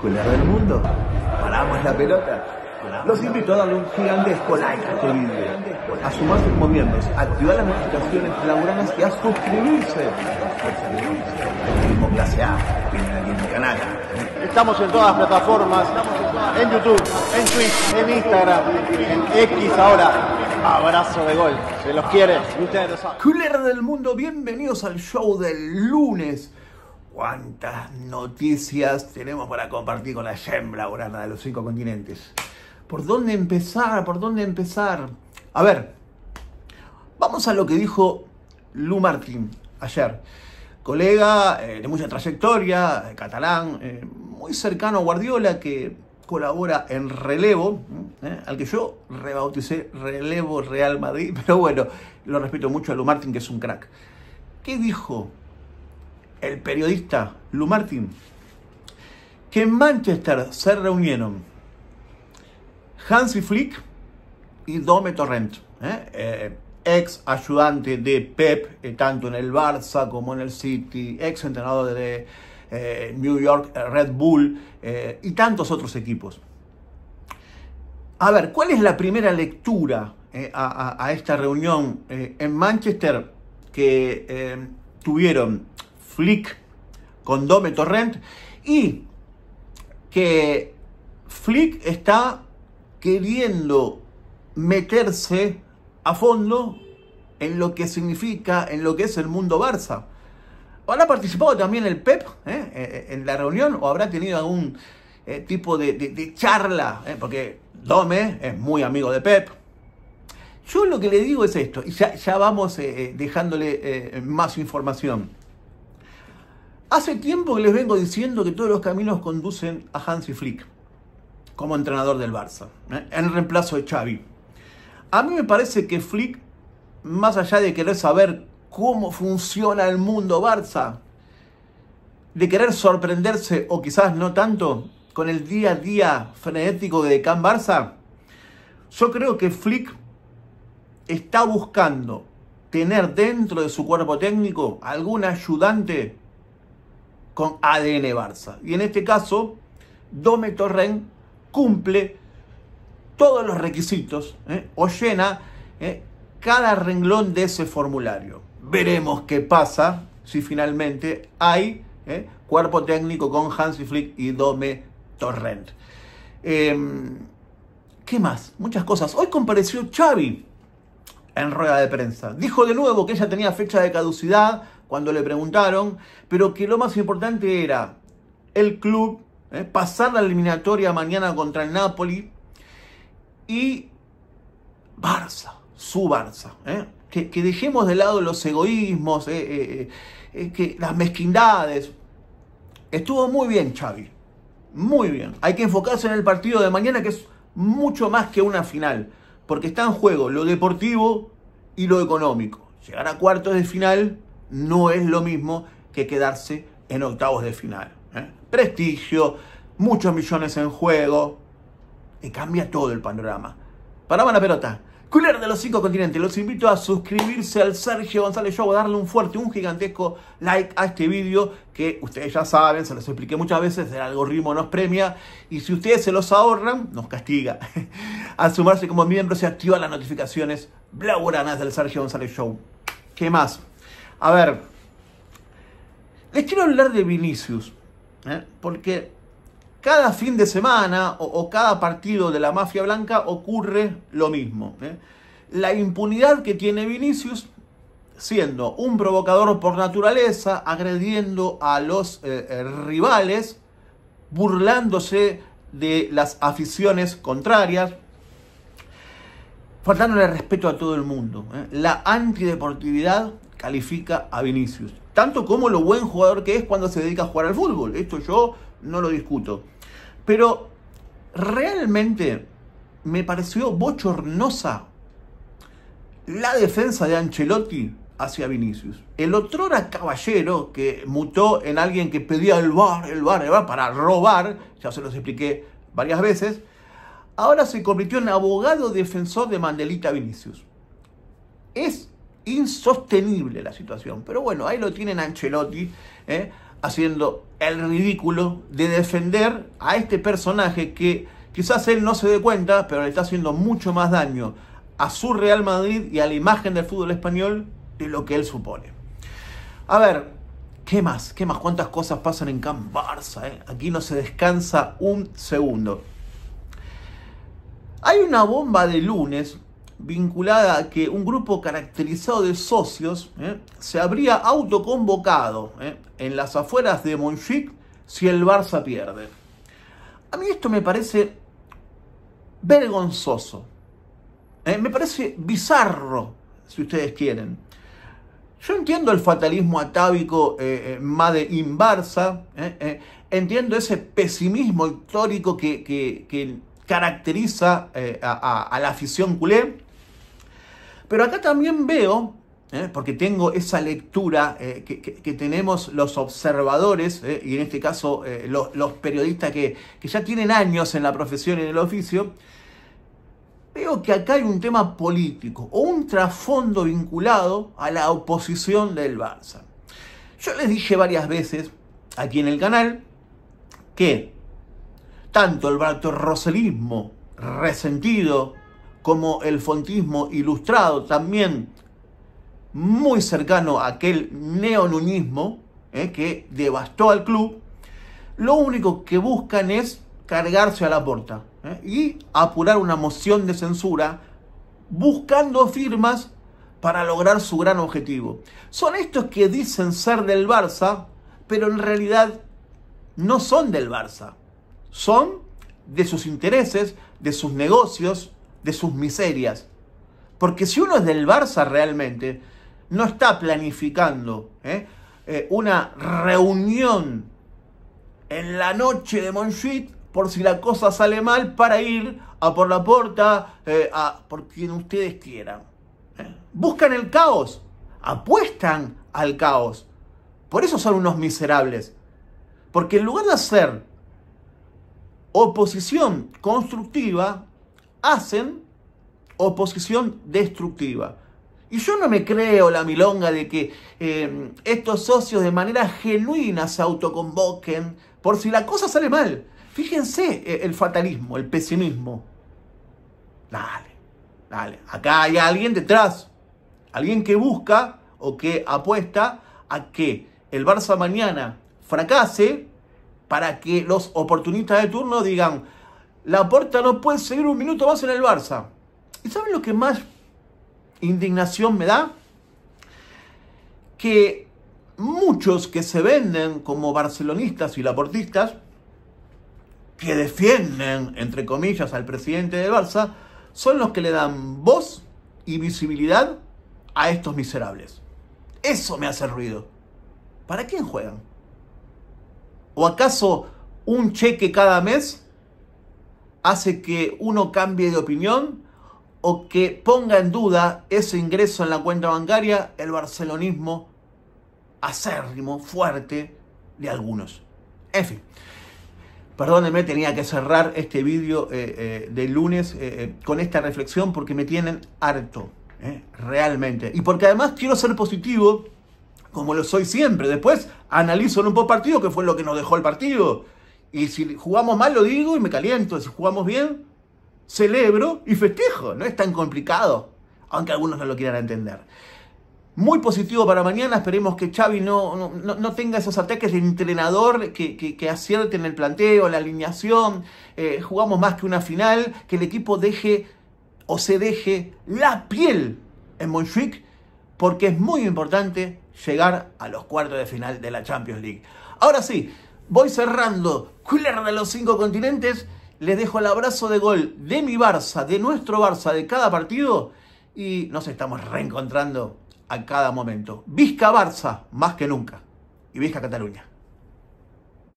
Cooler del mundo. Paramos la pelota. Los invito a darle un gigantesco like a este video, a sumar sus movimientos, activar las notificaciones laborales y a suscribirse. A, Estamos en todas las plataformas, en YouTube, en Twitch, en Instagram, en X ahora. Abrazo de gol, se los quiere, ustedes lo del mundo, bienvenidos al show del lunes cuántas noticias tenemos para compartir con la hembra orana de los cinco continentes. ¿Por dónde empezar? ¿Por dónde empezar? A ver, vamos a lo que dijo Lu Martín ayer. Colega eh, de mucha trayectoria, eh, catalán, eh, muy cercano a Guardiola, que colabora en Relevo, al que yo rebauticé Relevo Real Madrid, pero bueno, lo respeto mucho a Lu Martín, que es un crack. ¿Qué dijo el periodista Lu Martin, que en Manchester se reunieron Hansi Flick y Dome Torrent, ¿eh? Eh, ex ayudante de Pep, eh, tanto en el Barça como en el City, ex entrenador de New York Red Bull y tantos otros equipos. A ver, ¿cuál es la primera lectura a, esta reunión en Manchester que tuvieron Flick con Dome Torrent y que Flick está queriendo meterse a fondo en lo que significa, en lo que es el mundo Barça. ¿Habrá participado también el PEP ¿eh? Eh, eh, en la reunión o habrá tenido algún tipo de, charla? porque Dome es muy amigo de Pep. Yo lo que le digo es esto, y ya vamos dejándole más información. Hace tiempo que les vengo diciendo que todos los caminos conducen a Hansi Flick como entrenador del Barça, ¿eh? en reemplazo de Xavi. A mí me parece que Flick, más allá de querer saber cómo funciona el mundo Barça, de querer sorprenderse, o quizás no tanto, con el día a día frenético de Can Barça, yo creo que Flick está buscando tener dentro de su cuerpo técnico algún ayudante con ADN Barça. Y en este caso, Dome Torren cumple todos los requisitos ¿eh? o llena ¿eh? cada renglón de ese formulario. Veremos qué pasa si finalmente hay ¿eh? cuerpo técnico con Hansi Flick y Dome Torrent. Em, ¿Qué más? Muchas cosas. Hoy compareció Xavi en rueda de prensa. Dijo de nuevo que ella tenía fecha de caducidad cuando le preguntaron, pero que lo más importante era el club, eh, pasar la eliminatoria mañana contra el Napoli y Barça, su Barça. Eh. que, dejemos de lado los egoísmos, eh, que las mezquindades. Estuvo muy bien, Xavi. Muy bien. Hay que enfocarse en el partido de mañana, que es mucho más que una final. Porque está en juego lo deportivo y lo económico. Llegar a cuartos de final no es lo mismo que quedarse en octavos de final. ¿eh? Prestigio, muchos millones en juego, y cambia todo el panorama. para la pelota. cooler de los cinco continentes, los invito a suscribirse al Sergio González Show, a darle un fuerte, un gigantesco like a este vídeo que ustedes ya saben, se los expliqué muchas veces, el algoritmo nos premia y si ustedes se los ahorran, nos castiga. Al sumarse como miembro se activan las notificaciones blaugranas del Sergio González Show. ¿Qué más? A ver, les quiero hablar de Vinicius, ¿eh? porque cada fin de semana o, cada partido de la mafia blanca ocurre lo mismo. ¿eh? La impunidad que tiene Vinicius siendo un provocador por naturaleza, agrediendo a los eh, rivales, burlándose de las aficiones contrarias, faltándole respeto a todo el mundo. La antideportividad califica a Vinicius. Tanto como lo buen jugador que es cuando se dedica a jugar al fútbol. Esto yo no lo discuto. Pero realmente me pareció bochornosa la defensa de Ancelotti hacia Vinicius. El era caballero que mutó en alguien que pedía el bar, el bar, el para robar, ya se los expliqué varias veces, ahora se convirtió en abogado defensor de Mandelita Vinicius. Es insostenible la situación. Pero bueno, ahí lo tienen Ancelotti ¿eh? haciendo el ridículo de defender a este personaje que quizás él no se dé cuenta, pero le está haciendo mucho más daño a su Real Madrid y a la imagen del fútbol español de lo que él supone. A ver, ¿qué más? ¿Qué más? ¿Cuántas cosas pasan en Camp Barça? Eh? Aquí no se descansa un segundo. Hay una bomba de lunes vinculada a que un grupo caracterizado de socios ¿eh? se habría autoconvocado ¿eh? en las afueras de Monchic si el Barça pierde. A mí esto me parece vergonzoso, ¿eh? me parece bizarro, si ustedes quieren. Yo entiendo el fatalismo atávico Made in Barça, entiendo ese pesimismo histórico que, caracteriza a la afición culé, pero acá también veo, eh, porque tengo esa lectura eh, que, tenemos los observadores, eh, y en este caso los, periodistas que, ya tienen años en la profesión y en el oficio, veo que acá hay un tema político o un trasfondo vinculado a la oposición del Barça. Yo les dije varias veces aquí en el canal que tanto el roselismo resentido como el fontismo ilustrado, también muy cercano a aquel neonunismo eh, que devastó al club, lo único que buscan es cargarse a la puerta eh, y apurar una moción de censura buscando firmas para lograr su gran objetivo. Son estos que dicen ser del Barça, pero en realidad no son del Barça. Son de sus intereses, de sus negocios, de sus miserias. Porque si uno es del Barça realmente, no está planificando ¿eh? Eh, una reunión en la noche de Monchit por si la cosa sale mal para ir a por la puerta eh, a por quien ustedes quieran. Buscan el caos, apuestan al caos. Por eso son unos miserables. Porque en lugar de hacer oposición constructiva, hacen oposición destructiva. Y yo no me creo la milonga de que eh, estos socios de manera genuina se autoconvoquen por si la cosa sale mal. Fíjense eh, el fatalismo, el pesimismo. Dale, dale. Acá hay alguien detrás. Alguien que busca o que apuesta a que el Barça mañana fracase para que los oportunistas de turno digan, la Porta no puede seguir un minuto más en el Barça. ¿Y saben lo que más indignación me da? Que muchos que se venden como barcelonistas y laportistas, que defienden, entre comillas, al presidente del Barça, son los que le dan voz y visibilidad a estos miserables. Eso me hace ruido. ¿Para quién juegan? ¿O acaso un cheque cada mes hace que uno cambie de opinión o que ponga en duda ese ingreso en la cuenta bancaria, el barcelonismo acérrimo, fuerte de algunos. En fin, perdónenme, tenía que cerrar este vídeo eh, eh del lunes eh, eh, con esta reflexión porque me tienen harto, realmente. Y porque además quiero ser positivo como lo soy siempre. Después analizo en un post partido que fue lo que nos dejó el partido. Y si jugamos mal, lo digo y me caliento. Si jugamos bien, celebro y festejo. No es tan complicado, aunque algunos no lo quieran entender. Muy positivo para mañana, esperemos que Xavi no, no, no tenga esos ataques de entrenador que, que, el planteo, la alineación, eh, jugamos más que una final, que el equipo deje o se deje la piel en Montjuic, porque es muy importante llegar a los cuartos de final de la Champions League. Ahora sí, voy cerrando. Cooler de los cinco continentes. Les dejo el abrazo de gol de mi Barça, de nuestro Barça, de cada partido. Y nos estamos reencontrando a cada momento. Vizca Barça, más que nunca. Y Vizca Cataluña.